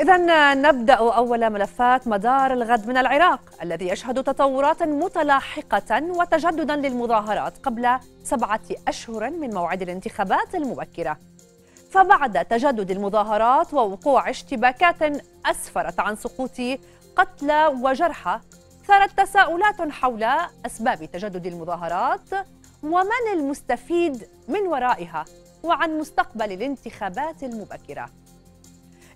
إذا نبدأ أول ملفات مدار الغد من العراق الذي يشهد تطورات متلاحقة وتجددا للمظاهرات قبل سبعة أشهر من موعد الانتخابات المبكرة فبعد تجدد المظاهرات ووقوع اشتباكات أسفرت عن سقوط قتلى وجرحى ثارت تساؤلات حول أسباب تجدد المظاهرات ومن المستفيد من ورائها وعن مستقبل الانتخابات المبكره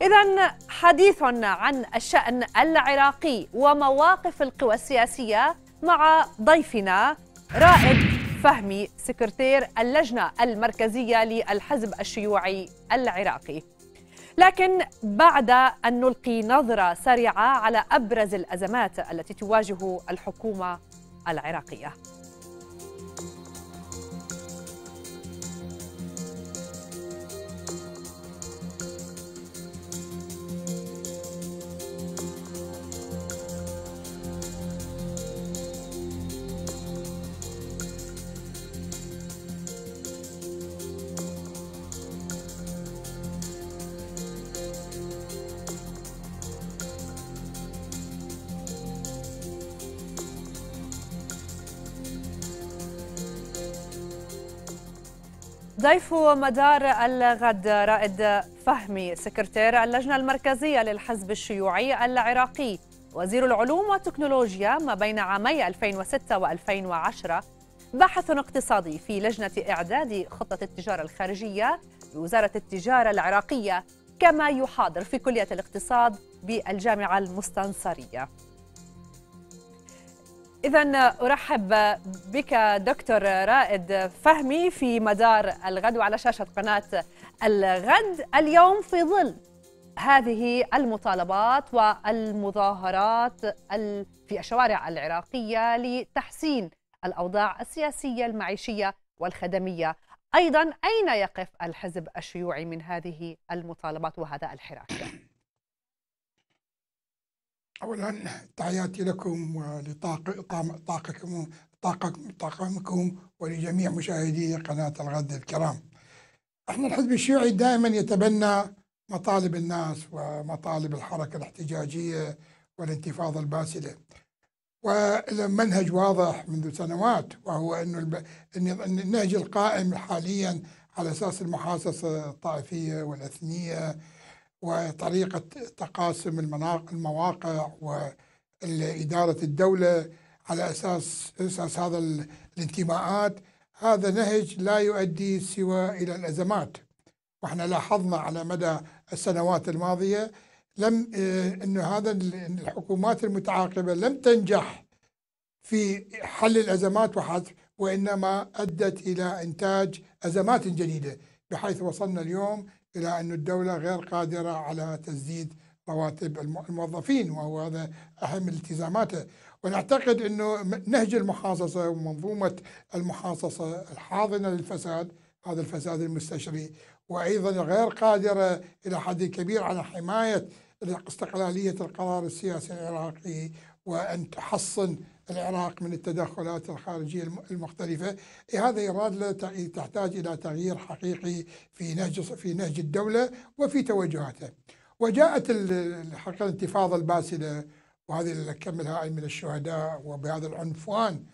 إذا حديث عن الشأن العراقي ومواقف القوى السياسية مع ضيفنا رائد فهمي سكرتير اللجنة المركزية للحزب الشيوعي العراقي. لكن بعد أن نلقي نظرة سريعة على أبرز الأزمات التي تواجه الحكومة العراقية. ضيف مدار الغد رائد فهمي سكرتير اللجنة المركزية للحزب الشيوعي العراقي وزير العلوم والتكنولوجيا ما بين عامي 2006 و2010 باحث اقتصادي في لجنة إعداد خطة التجارة الخارجية بوزارة التجارة العراقية كما يحاضر في كلية الاقتصاد بالجامعة المستنصرية إذا أرحب بك دكتور رائد فهمي في مدار الغد وعلى شاشة قناة الغد اليوم في ظل هذه المطالبات والمظاهرات في الشوارع العراقية لتحسين الأوضاع السياسية المعيشية والخدمية أيضا أين يقف الحزب الشيوعي من هذه المطالبات وهذا الحراك؟ أولا تحياتي لكم ولطاقكم طاقمكم ولجميع مشاهدي قناة الغد الكرام احنا الحزب الشيوعي دائما يتبنى مطالب الناس ومطالب الحركة الاحتجاجية والانتفاضة الباسلة والمنهج واضح منذ سنوات وهو أنه النهج القائم حاليا على أساس المحاصصة الطائفية والأثنية وطريقة تقاسم المواقع وإدارة الدولة على أساس أساس هذا الانتماءات هذا نهج لا يؤدي سوى إلى الأزمات واحنا لاحظنا على مدى السنوات الماضية لم آه، أن هذا الحكومات المتعاقبة لم تنجح في حل الأزمات وحسب وإنما أدت إلى إنتاج أزمات جديدة بحيث وصلنا اليوم إلى أن الدولة غير قادرة على تسديد رواتب الموظفين وهو هذا أهم التزاماته ونعتقد أنه نهج المحاصصة ومنظومة المحاصصة الحاضنة للفساد هذا الفساد المستشري وأيضا غير قادرة إلى حد كبير على حماية استقلالية القرار السياسي العراقي وأن تحصن العراق من التدخلات الخارجية المختلفة إيه، هذا إرادة تحتاج إلى تغيير حقيقي في نهج في نهج الدولة وفي توجهاتها وجاءت الحقيقة الانتفاضة الباسلة وهذه اللي الهائل من الشهداء وبهذا العنفوان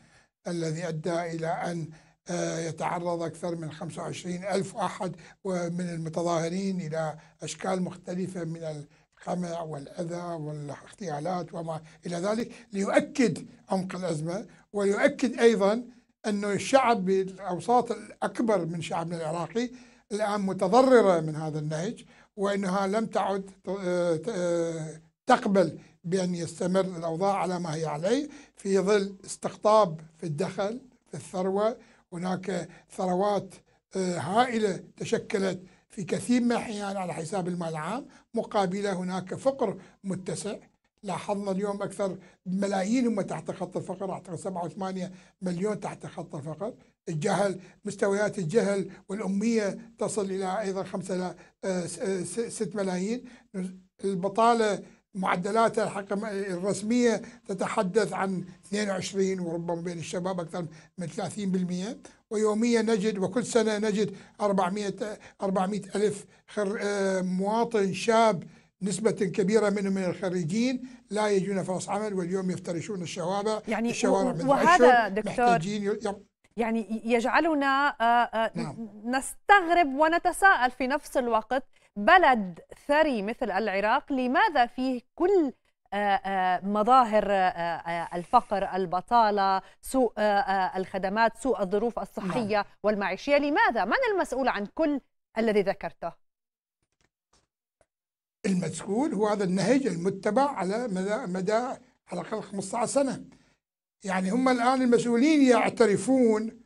الذي أدى إلى أن آه، يتعرض أكثر من 25 ألف أحد ومن المتظاهرين إلى أشكال مختلفة من الحمى والأذى والاغتيالات وما إلى ذلك ليؤكد عمق الأزمة ويؤكد أيضا أن الشعب بالأوساط الأكبر من شعبنا العراقي الآن متضررة من هذا النهج وأنها لم تعد آه، تقبل بأن يستمر الأوضاع على ما هي عليه في ظل استقطاب في الدخل في الثروة هناك ثروات آه، هائلة تشكلت في كثير من الأحيان على حساب المال العام مقابله هناك فقر متسع لاحظنا اليوم أكثر ملايين هم تحت خط الفقر أعتقد وثمانية مليون تحت خط الفقر الجهل مستويات الجهل والأمية تصل إلى أيضا 5 6 آه، آه، ملايين البطالة معدلاتها الحقيقة الرسمية تتحدث عن 22 وربما بين الشباب أكثر من 30% ويوميا نجد وكل سنة نجد 400 400 ألف آه، مواطن شاب نسبة كبيرة منهم من الخريجين لا يجون فرص عمل واليوم يفترشون الشوارع يعني الشوارع من وهذا دكتور يعني يجعلنا آه، آه، نعم. نستغرب ونتساءل في نفس الوقت بلد ثري مثل العراق لماذا فيه كل آه، آه، مظاهر آه، الفقر البطالة سوء الخدمات سوء الظروف الصحية نعم. والمعيشية لماذا؟ من المسؤول عن كل الذي ذكرته؟ المسؤول هو هذا النهج المتبع على مدى مدى على الاقل 15 سنه يعني هم الان المسؤولين يعترفون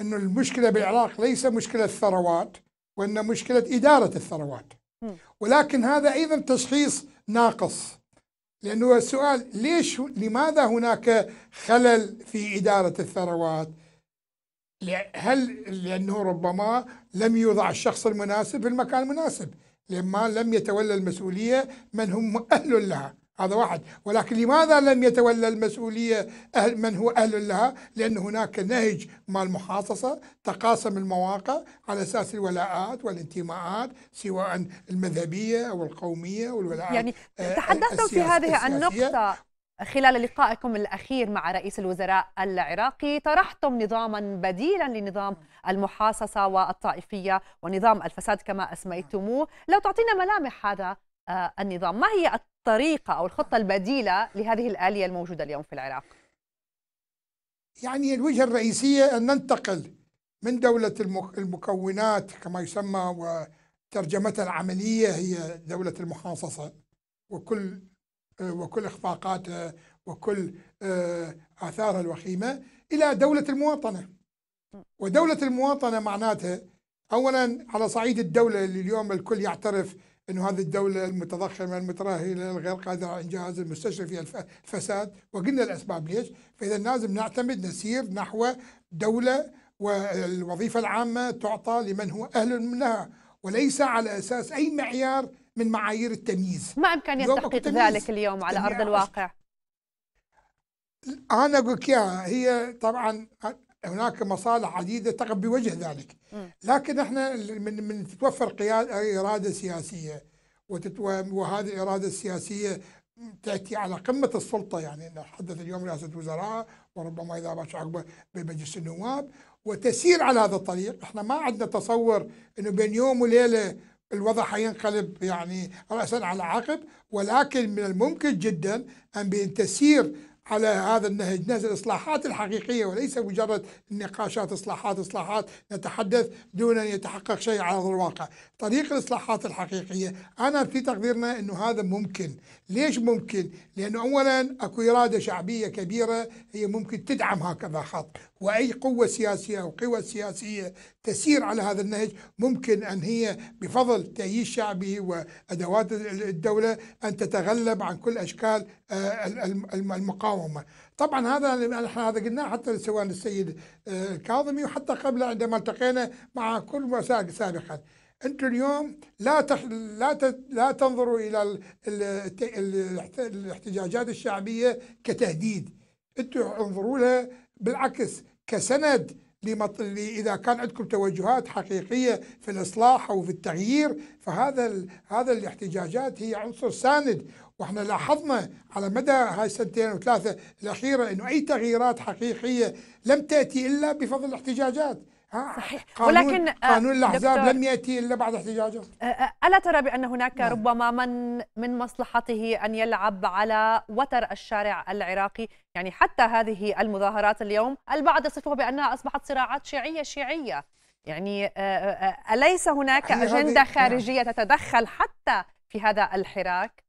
انه المشكله بالعراق ليس مشكله ثروات وان مشكله اداره الثروات ولكن هذا ايضا تشخيص ناقص لأنه السؤال ليش لماذا هناك خلل في إدارة الثروات هل لأنه ربما لم يوضع الشخص المناسب في المكان المناسب لما لم يتولى المسؤولية من هم أهل لها هذا واحد ولكن لماذا لم يتولى المسؤولية أهل من هو أهل لها لأن هناك نهج مع المحاصصة تقاسم المواقع على أساس الولاءات والانتماءات سواء المذهبية أو القومية والولاءات يعني آه، تحدثتم في هذه النقطة خلال لقائكم الأخير مع رئيس الوزراء العراقي طرحتم نظاما بديلا لنظام المحاصصة والطائفية ونظام الفساد كما أسميتموه لو تعطينا ملامح هذا آه، النظام ما هي الطريقة أو الخطة البديلة لهذه الآلية الموجودة اليوم في العراق يعني الوجهة الرئيسية أن ننتقل من دولة المكونات كما يسمى وترجمتها العملية هي دولة المحاصصة وكل آه، وكل إخفاقاتها وكل آه، آثارها الوخيمة إلى دولة المواطنة ودولة المواطنة معناتها أولا على صعيد الدولة اللي اليوم الكل يعترف انه هذه الدوله المتضخمه المترهله الغير قادره على انجاز المستشفى فيها الفساد وقلنا الاسباب ليش فاذا لازم نعتمد نسير نحو دوله والوظيفه العامه تعطى لمن هو اهل لها وليس على اساس اي معيار من معايير التمييز ما امكانيه تحقيق ذلك اليوم على ارض الواقع انا اقول لك هي طبعا هناك مصالح عديده تقف بوجه ذلك لكن احنا من من تتوفر اراده سياسيه وهذه الاراده السياسيه تاتي على قمه السلطه يعني نتحدث اليوم رئاسه وزراء وربما اذا باش عقبه بمجلس النواب وتسير على هذا الطريق احنا ما عندنا تصور انه بين يوم وليله الوضع حينقلب يعني راسا على عقب ولكن من الممكن جدا ان تسير على هذا النهج نهج الإصلاحات الحقيقية وليس مجرد نقاشات إصلاحات إصلاحات نتحدث دون أن يتحقق شيء على أرض الواقع طريق الإصلاحات الحقيقية أنا في تقديرنا أنه هذا ممكن ليش ممكن؟ لأنه أولا أكو إرادة شعبية كبيرة هي ممكن تدعم هكذا خط وأي قوة سياسية أو قوى سياسية تسير على هذا النهج ممكن أن هي بفضل تأييد شعبي وأدوات الدولة أن تتغلب عن كل أشكال آه، المقاومة طبعا هذا احنا هذا قلناه حتى سواء للسيد الكاظمي آه، وحتى قبل عندما التقينا مع كل سابقا انتم اليوم لا تح... لا ت... لا تنظروا الى ال... ال... الاحتجاجات الشعبيه كتهديد انتم انظروا لها بالعكس كسند لمط... اذا كان عندكم توجهات حقيقيه في الاصلاح او في التغيير فهذا ال... هذا الاحتجاجات هي عنصر ساند واحنا لاحظنا على مدى هاي السنتين وثلاثه الاخيره انه اي تغييرات حقيقيه لم تاتي الا بفضل الاحتجاجات صحيح ولكن آه، قانون الاحزاب لم ياتي الا بعد احتجاجه آه، آه، الا ترى بان هناك لا. نعم. ربما من من مصلحته ان يلعب على وتر الشارع العراقي يعني حتى هذه المظاهرات اليوم البعض يصفها بانها اصبحت صراعات شيعيه شيعيه يعني اليس هناك اجنده نعم. خارجيه تتدخل حتى في هذا الحراك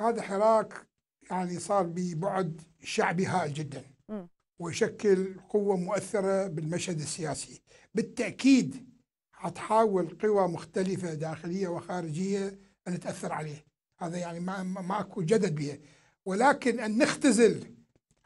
هذا حراك يعني صار ببعد شعبي هائل جدا ويشكل قوة مؤثرة بالمشهد السياسي بالتأكيد هتحاول قوى مختلفة داخلية وخارجية أن تأثر عليه هذا يعني ما, ماكو جدد به ولكن أن نختزل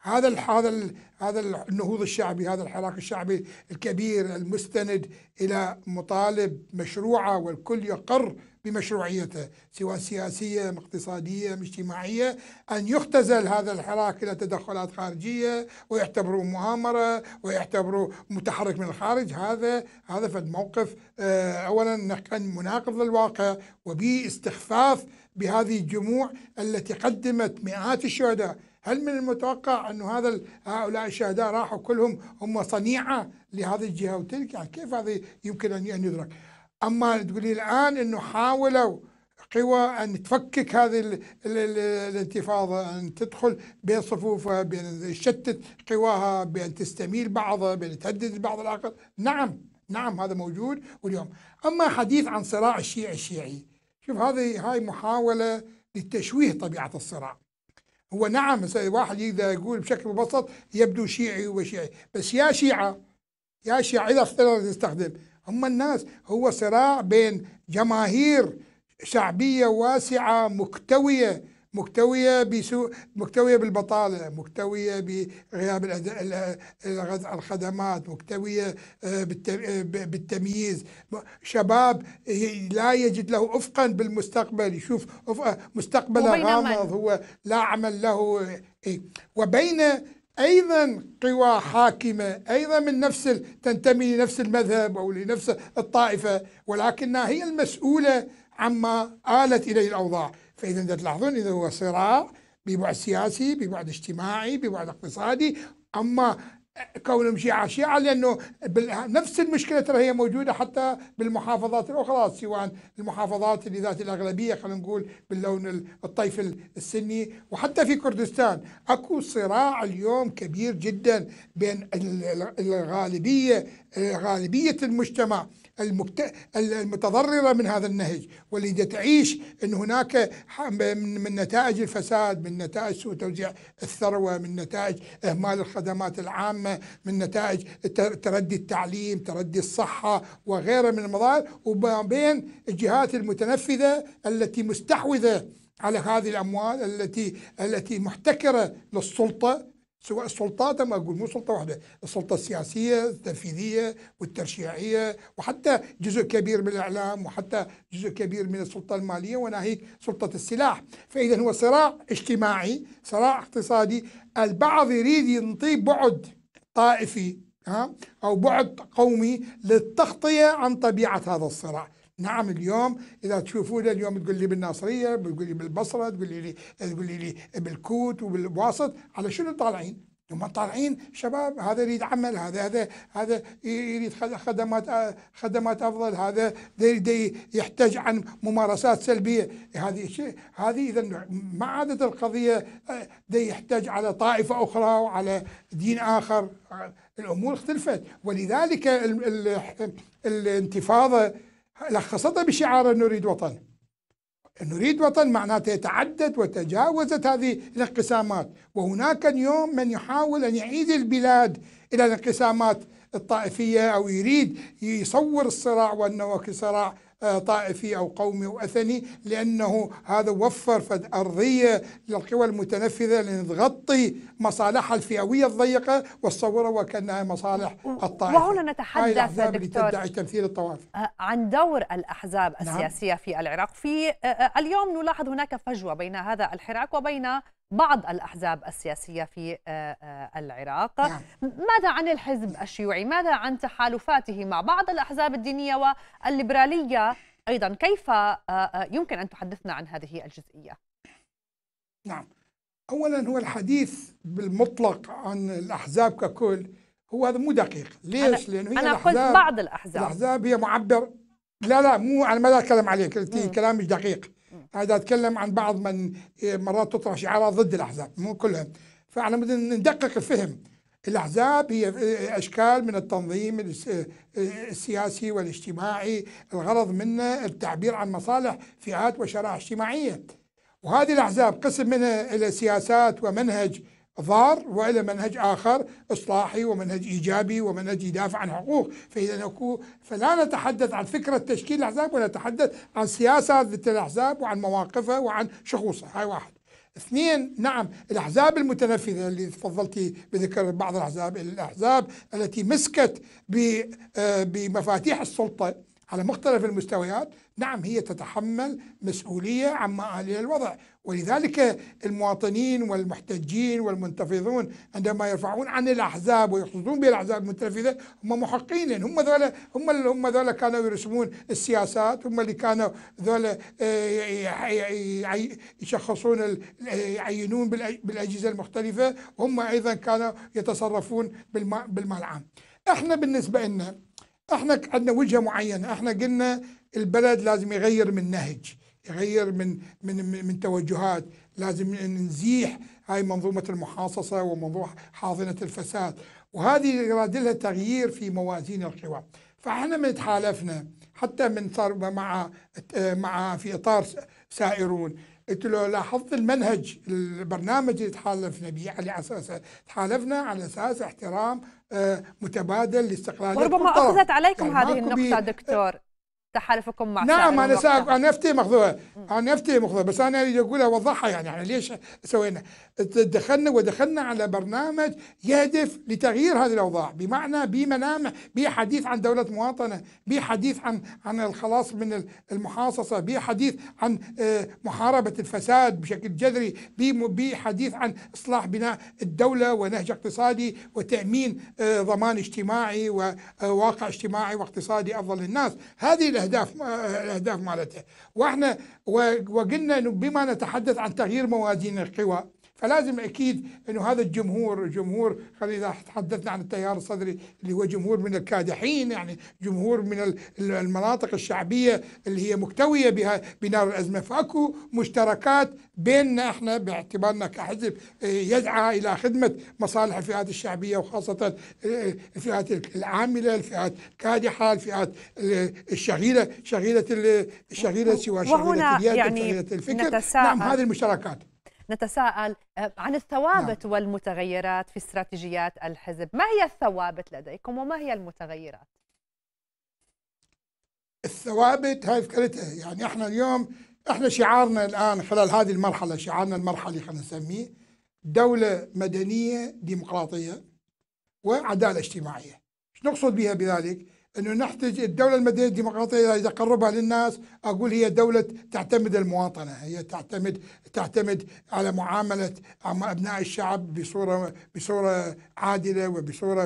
هذا هذا هذا النهوض الشعبي هذا الحراك الشعبي الكبير المستند الى مطالب مشروعه والكل يقر بمشروعيته سواء سياسيه اقتصاديه اجتماعيه ان يختزل هذا الحراك الى تدخلات خارجيه ويعتبره مؤامره ويعتبره متحرك من الخارج هذا هذا فد موقف آه، اولا كان مناقض للواقع وباستخفاف بهذه الجموع التي قدمت مئات الشهداء هل من المتوقع أن هذا هؤلاء الشهداء راحوا كلهم هم صنيعة لهذه الجهة وتلك يعني كيف هذا يمكن أن يدرك أما تقولي الآن أنه حاولوا قوى أن تفكك هذه الانتفاضة أن تدخل بين صفوفها بأن تشتت قواها بأن تستميل بعضها بأن تهدد بعض الآخر نعم نعم هذا موجود واليوم أما حديث عن صراع الشيعي الشيعي شوف هذه هاي محاولة لتشويه طبيعة الصراع هو نعم واحد يقدر يقول بشكل مبسط يبدو شيعي وشيعي بس يا شيعة يا شيعة إذا افترض تستخدم هم الناس هو صراع بين جماهير شعبية واسعة مكتوية مكتوية بسوء مكتوية بالبطالة مكتوية بغياب الخدمات مكتوية آه، آه، بالتمييز شباب لا يجد له أفقا بالمستقبل يشوف آه، مستقبله غامض هو لا عمل له إيه. وبين ايضا قوى حاكمه ايضا من نفس تنتمي لنفس المذهب او لنفس الطائفه ولكنها هي المسؤوله عما آلت اليه الاوضاع فإذا تلاحظون إذا هو صراع ببعد سياسي ببعد اجتماعي ببعد اقتصادي أما كونهم شيعة شيعة لأنه نفس المشكلة ترى هي موجودة حتى بالمحافظات الأخرى سواء المحافظات اللي ذات الأغلبية خلينا نقول باللون الطيف السني وحتى في كردستان أكو صراع اليوم كبير جدا بين الغالبية غالبية المجتمع المبت... المتضررة من هذا النهج واللي تعيش أن هناك من نتائج الفساد من نتائج سوء توزيع الثروة من نتائج إهمال الخدمات العامة من نتائج تردي التعليم تردي الصحة وغيرها من المظاهر وما بين الجهات المتنفذة التي مستحوذة على هذه الأموال التي التي محتكرة للسلطة سواء السلطات ما اقول مو سلطه واحده، السلطه السياسيه، التنفيذيه والترشيعيه وحتى جزء كبير من الاعلام وحتى جزء كبير من السلطه الماليه وناهيك سلطه السلاح، فاذا هو صراع اجتماعي، صراع اقتصادي، البعض يريد ينطي بعد طائفي ها او بعد قومي للتغطيه عن طبيعه هذا الصراع، نعم اليوم اذا تشوفونا اليوم تقول لي بالناصريه تقول لي بالبصره تقول لي تقول لي بالكوت وبالواسط على شنو طالعين؟ هم طالعين شباب هذا يريد عمل هذا هذا هذا يريد خدمات خدمات افضل هذا يحتاج عن ممارسات سلبيه هذه شيء هذه اذا ما عادت القضيه دي يحتاج على طائفه اخرى وعلى دين اخر الامور اختلفت ولذلك الانتفاضه لخصتها بشعار نريد وطن نريد وطن معناته يتعدد وتجاوزت هذه الانقسامات وهناك اليوم من يحاول أن يعيد البلاد إلى الانقسامات الطائفية أو يريد يصور الصراع وأنه صراع آه، طائفي أو قومي أو أثني لأنه هذا وفر فد أرضية للقوى المتنفذة لتغطي مصالحها الفئوية الضيقة والصورة وكأنها مصالح الطائفة وهنا نتحدث دكتور تمثيل الطوائف آه، عن دور الأحزاب نعم. السياسية نعم. في العراق في آه، اليوم نلاحظ هناك فجوة بين هذا الحراك وبين بعض الأحزاب السياسية في آه، آه، العراق نعم. ماذا عن الحزب الشيوعي؟ ماذا عن تحالفاته مع بعض الأحزاب الدينية والليبرالية أيضا كيف آه، يمكن أن تحدثنا عن هذه الجزئية؟ نعم أولا هو الحديث بالمطلق عن الأحزاب ككل هو هذا مو دقيق ليش؟ أنا لأنه هي أنا قلت بعض الأحزاب الأحزاب هي معبر لا لا مو أنا ما أتكلم عليك كلام مش دقيق هذا أتكلم عن بعض من إيه، مرات تطرح شعارات ضد الأحزاب مو كلهم فعلى ندقق الفهم الأحزاب هي إيه، أشكال من التنظيم إيه، السياسي والاجتماعي الغرض منه التعبير عن مصالح فئات وشرائح اجتماعية وهذه الأحزاب قسم منها إلى سياسات ومنهج ضار وإلى منهج آخر إصلاحي ومنهج إيجابي ومنهج يدافع عن حقوق فإذا فلا نتحدث عن فكرة تشكيل الأحزاب ونتحدث عن سياسة ذات الأحزاب وعن مواقفها وعن شخوصها هاي واحد اثنين نعم الاحزاب المتنفذه اللي تفضلتي بذكر بعض الاحزاب الاحزاب التي مسكت آه، بمفاتيح السلطه على مختلف المستويات نعم هي تتحمل مسؤولية عما عليه الوضع ولذلك المواطنين والمحتجين والمنتفضون عندما يرفعون عن الأحزاب ويقصدون بالأحزاب المنتفضة هم محقين لأن هم ذولا هم هم ذولا كانوا يرسمون السياسات هم اللي كانوا ذولا آه، يشخصون يعينون بالأجهزة المختلفة وهم أيضا كانوا يتصرفون بالمال العام احنا بالنسبة لنا احنا عندنا وجهه معينه احنا قلنا البلد لازم يغير من نهج يغير من من من توجهات لازم نزيح هاي منظومة المحاصصة ومنظومة حاضنة الفساد وهذه يراد لها تغيير في موازين القوى فاحنا من تحالفنا حتى من صار مع مع في اطار سائرون قلت له لاحظت المنهج البرنامج اللي تحالفنا به على اساسه تحالفنا على اساس احترام آه، متبادل لاستقلاليه وربما اخذت عليكم طيب، هذه النقطه دكتور تحالفكم مع نعم انا سأ... انا افتي مخذوها انا افتي مخذوها بس انا اقول اوضحها يعني احنا يعني ليش سوينا دخلنا ودخلنا على برنامج يهدف لتغيير هذه الاوضاع بمعنى بملامح بحديث عن دوله مواطنه بحديث عن عن الخلاص من المحاصصه بحديث عن آه، محاربه الفساد بشكل جذري بحديث عن اصلاح بناء الدوله ونهج اقتصادي وتامين آه، ضمان اجتماعي وواقع آه، اجتماعي واقتصادي افضل للناس هذه الاهداف الاهداف مالتها واحنا وقلنا بما نتحدث عن تغيير موازين القوى فلازم اكيد انه هذا الجمهور جمهور خلينا اذا تحدثنا عن التيار الصدري اللي هو جمهور من الكادحين يعني جمهور من المناطق الشعبيه اللي هي مكتويه بها بنار الازمه فاكو مشتركات بيننا احنا باعتبارنا كحزب آه، يدعى الى خدمه مصالح الفئات الشعبيه وخاصه آه، الفئات العامله، الفئات الكادحه، الفئات الشغيله، شغيله الشغيله سواء شغيله اليد يعني شغيله الفكر نعم هذه المشتركات نتساءل آه، عن الثوابت نعم. والمتغيرات في استراتيجيات الحزب ما هي الثوابت لديكم وما هي المتغيرات الثوابت هاي فكرتها يعني احنا اليوم احنا شعارنا الان خلال هذه المرحله شعارنا المرحله خلينا نسميه دوله مدنيه ديمقراطيه وعداله اجتماعيه ايش نقصد بها بذلك انه نحتاج الدوله المدنيه الديمقراطيه اذا قربها للناس اقول هي دوله تعتمد المواطنه، هي تعتمد تعتمد على معامله ابناء الشعب بصوره بصوره عادله وبصوره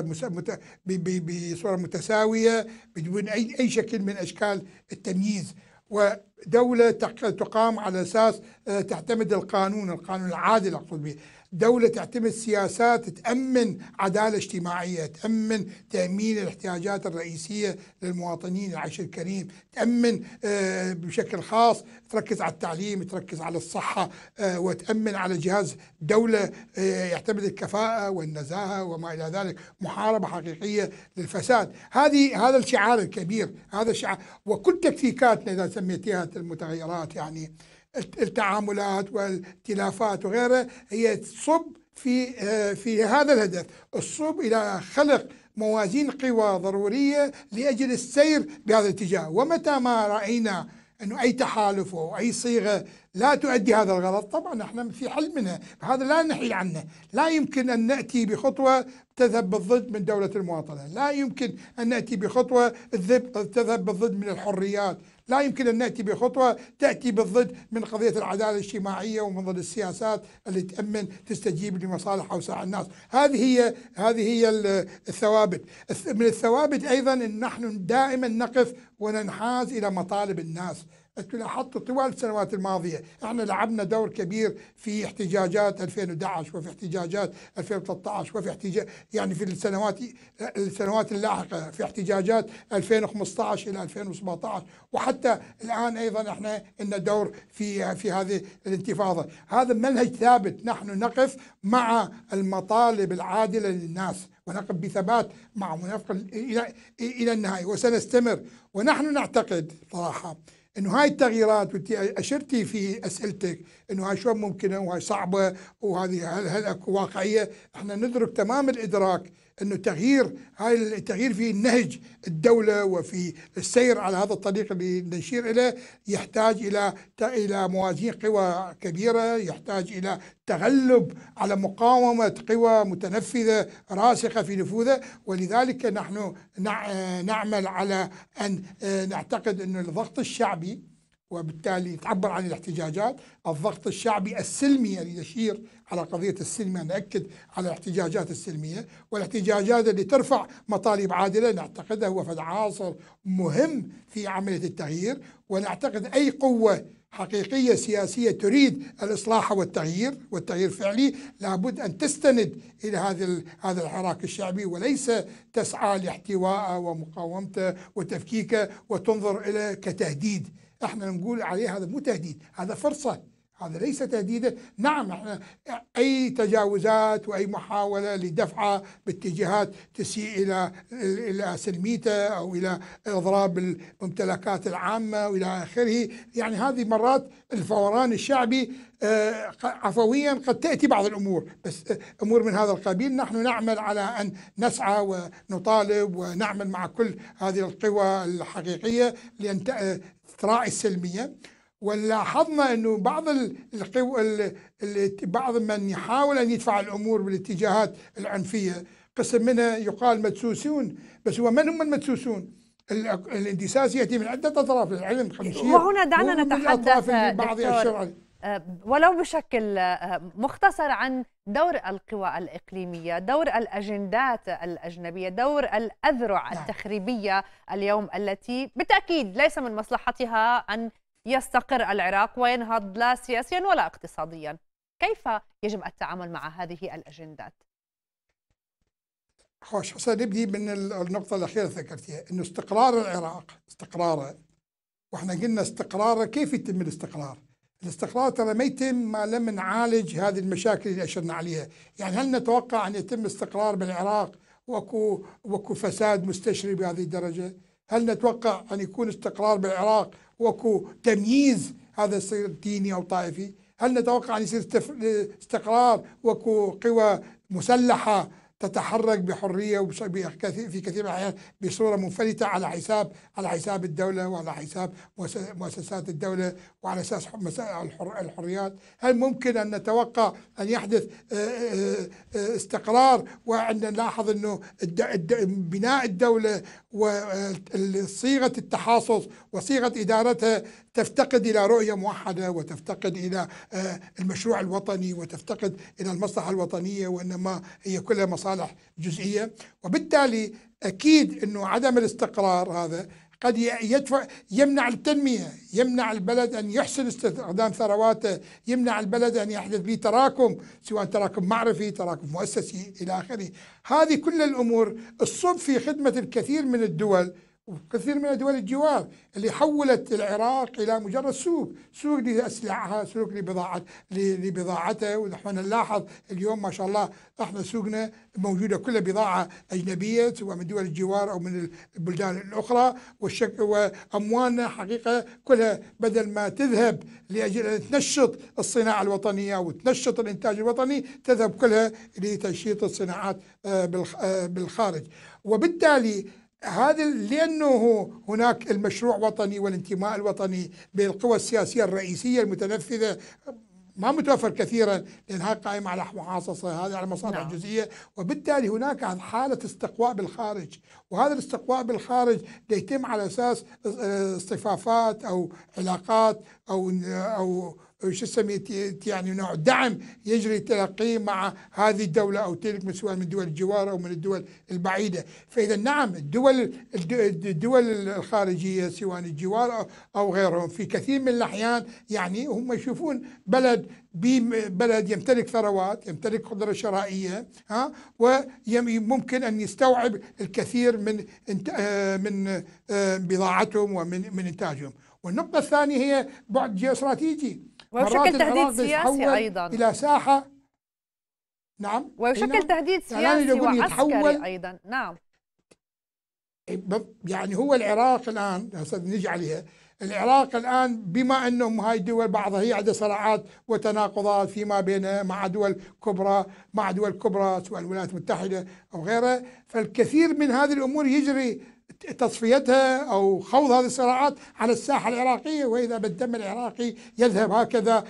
بصوره متساويه بدون اي اي شكل من اشكال التمييز ودوله تقام على اساس آه، تعتمد القانون، القانون العادل اقصد به. دولة تعتمد سياسات تأمن عدالة اجتماعية تأمن تأمين الاحتياجات الرئيسية للمواطنين العيش الكريم تأمن آه، بشكل خاص تركز على التعليم تركز على الصحة آه، وتأمن على جهاز دولة آه، يعتمد الكفاءة والنزاهة وما إلى ذلك محاربة حقيقية للفساد هذه هذا الشعار الكبير هذا الشعار وكل تكتيكاتنا إذا سميتها المتغيرات يعني التعاملات والتلافات وغيرها هي تصب في آه، في هذا الهدف الصوب الى خلق موازين قوى ضروريه لاجل السير بهذا الاتجاه ومتى ما راينا انه اي تحالف او اي صيغه لا تؤدي هذا الغرض طبعا احنا في حل منها هذا لا نحيل عنه لا يمكن ان ناتي بخطوه تذهب بالضد من دوله المواطنه لا يمكن ان ناتي بخطوه تذهب بالضد من الحريات لا يمكن أن نأتي بخطوة تأتي بالضد من قضية العدالة الاجتماعية ومن ضد السياسات اللي تأمن تستجيب لمصالح أوساع الناس هذه هي هذه هي الثوابت من الثوابت أيضا أن نحن دائما نقف وننحاز إلى مطالب الناس لاحظت طوال السنوات الماضية احنا لعبنا دور كبير في احتجاجات 2011 وفي احتجاجات 2013 وفي احتجاج يعني في السنوات السنوات اللاحقة في احتجاجات 2015 إلى 2017 وحتى الآن أيضا احنا لنا دور في في هذه الانتفاضة هذا منهج ثابت نحن نقف مع المطالب العادلة للناس ونقف بثبات مع منافق إلى النهاية وسنستمر ونحن نعتقد صراحة انه هاي التغييرات وانت اشرتي في اسئلتك انه هاي شلون ممكنه وهاي صعبه وهذه هل, اكو واقعيه احنا ندرك تمام الادراك انه تغيير هاي التغيير في نهج الدوله وفي السير على هذا الطريق اللي نشير اليه يحتاج الى الى موازين قوى كبيره، يحتاج الى تغلب على مقاومه قوى متنفذه راسخه في نفوذه، ولذلك نحن نعمل على ان آه، نعتقد انه الضغط الشعبي وبالتالي تعبر عن الاحتجاجات الضغط الشعبي السلمي اللي يعني يشير على قضية السلمية نأكد على الاحتجاجات السلمية والاحتجاجات اللي ترفع مطالب عادلة نعتقدها هو فد عاصر مهم في عملية التغيير ونعتقد أي قوة حقيقية سياسية تريد الإصلاح والتغيير والتغيير فعلي لابد أن تستند إلى هذا هذا الحراك الشعبي وليس تسعى لاحتوائه ومقاومته وتفكيكه وتنظر إليه كتهديد احنا نقول عليه هذا مو تهديد هذا فرصه هذا ليس تهديدا نعم احنا اي تجاوزات واي محاوله لدفعه باتجاهات تسيء الى الى سلميته او الى اضراب الممتلكات العامه والى اخره يعني هذه مرات الفوران الشعبي آه، عفويا قد تاتي بعض الامور بس آه، امور من هذا القبيل نحن نعمل على ان نسعى ونطالب ونعمل مع كل هذه القوى الحقيقيه لان تراعي السلميه ولاحظنا انه بعض القو... بعض من يحاول ان يدفع الامور بالاتجاهات العنفيه قسم منها يقال مدسوسون بس هو من هم المدسوسون؟ الاندساس ياتي من عده اطراف العلم خمسين وهنا دعنا نتحدث بعض الشرعي آه، ولو بشكل آه، مختصر عن دور القوى الإقليمية دور الأجندات الأجنبية دور الأذرع نعم. التخريبية اليوم التي بالتأكيد ليس من مصلحتها أن يستقر العراق وينهض لا سياسيا ولا اقتصاديا كيف يجب التعامل مع هذه الأجندات؟ خوش حسن نبدي من النقطة الأخيرة ذكرتها أنه استقرار العراق استقراره وإحنا قلنا استقراره كيف يتم الاستقرار؟ الاستقرار ترى ما يتم ما لم نعالج هذه المشاكل اللي اشرنا عليها، يعني هل نتوقع ان يتم استقرار بالعراق واكو واكو فساد مستشري بهذه الدرجه؟ هل نتوقع ان يكون استقرار بالعراق واكو تمييز هذا يصير ديني او طائفي؟ هل نتوقع ان يصير استقرار واكو قوى مسلحه تتحرك بحريه في كثير من الاحيان بصوره منفلته على حساب على حساب الدوله وعلى حساب مؤسسات الدوله وعلى اساس الحريات، هل ممكن ان نتوقع ان يحدث استقرار وان نلاحظ انه بناء الدوله وصيغه التحاصص وصيغه ادارتها تفتقد إلى رؤية موحدة وتفتقد إلى آه، المشروع الوطني وتفتقد إلى المصلحة الوطنية وإنما هي كلها مصالح جزئية وبالتالي أكيد أنه عدم الاستقرار هذا قد يدفع يمنع التنمية يمنع البلد أن يحسن استخدام ثرواته يمنع البلد أن يحدث به تراكم سواء تراكم معرفي تراكم مؤسسي إلى آخره هذه كل الأمور الصب في خدمة الكثير من الدول وكثير من دول الجوار اللي حولت العراق الى مجرد سوق، سوق لاسلحتها، سوق لبضاعه لبضاعتها ونحن نلاحظ اليوم ما شاء الله احنا سوقنا موجوده كلها بضاعه اجنبيه سواء من دول الجوار او من البلدان الاخرى والشك واموالنا حقيقه كلها بدل ما تذهب لاجل تنشط الصناعه الوطنيه وتنشط الانتاج الوطني تذهب كلها لتنشيط الصناعات آه، آه، بالخارج وبالتالي هذا لانه هناك المشروع الوطني والانتماء الوطني بالقوى السياسيه الرئيسيه المتنفذه ما متوفر كثيرا لانها قائمه على محاصصه هذا على مصالح نعم. جزئيه وبالتالي هناك حاله استقواء بالخارج وهذا الاستقواء بالخارج يتم على اساس آه، اصطفافات او علاقات او آه، او شو اسمه يعني نوع دعم يجري تلقيه مع هذه الدولة أو تلك سواء من دول الجوار أو من الدول البعيدة فإذا نعم الدول الدول الخارجية سواء الجوار أو غيرهم في كثير من الأحيان يعني هم يشوفون بلد بلد يمتلك ثروات يمتلك قدرة شرائية ها وممكن أن يستوعب الكثير من آه، من آه، بضاعتهم ومن من إنتاجهم والنقطة الثانية هي بعد جيوستراتيجي ويشكل تهديد سياسي ايضا الى ساحه نعم ويشكل تهديد يعني سياسي وعسكري ايضا نعم يعني هو العراق الان هسه نجي عليها العراق الان بما انهم هاي الدول بعضها هي عندها صراعات وتناقضات فيما بينها مع دول كبرى مع دول كبرى سواء الولايات المتحده او غيرها فالكثير من هذه الامور يجري تصفيتها أو خوض هذه الصراعات على الساحة العراقية وإذا بالدم العراقي يذهب هكذا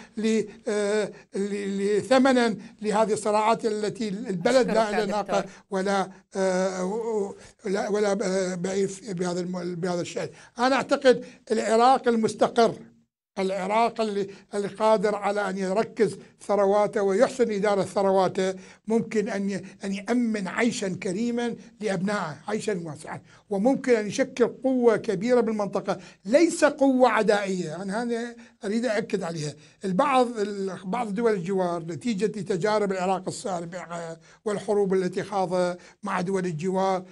آه، لثمنا لهذه الصراعات التي البلد لا لها ناقة ولا آه، ولا بعير آه، بهذا بهذا الشأن أنا أعتقد العراق المستقر العراق اللي, قادر على أن يركز ثرواته ويحسن إدارة ثرواته ممكن أن أن يأمن عيشا كريما لأبنائه عيشا واسعا وممكن أن يشكل قوة كبيرة بالمنطقة ليس قوة عدائية أنا هذا أريد أؤكد عليها البعض بعض دول الجوار نتيجة لتجارب العراق السابقة والحروب التي خاضها مع دول الجوار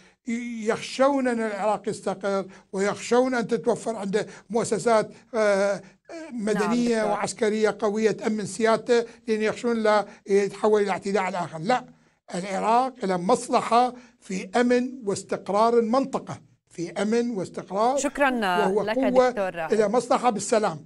يخشون أن العراق يستقر ويخشون أن تتوفر عنده مؤسسات آه، آه، نعم، مدنية نعم. وعسكرية قوية تأمن سيادته لأن يخشون لا يتحول إلى اعتداء على الآخر لا العراق له مصلحة في أمن واستقرار المنطقة في أمن واستقرار شكرا وهو لك قوة دكتور إلى مصلحة بالسلام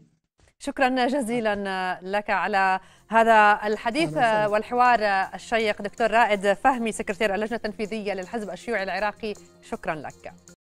شكرا جزيلا لك على هذا الحديث والحوار الشيق دكتور رائد فهمي سكرتير اللجنة التنفيذية للحزب الشيوعي العراقي شكرا لك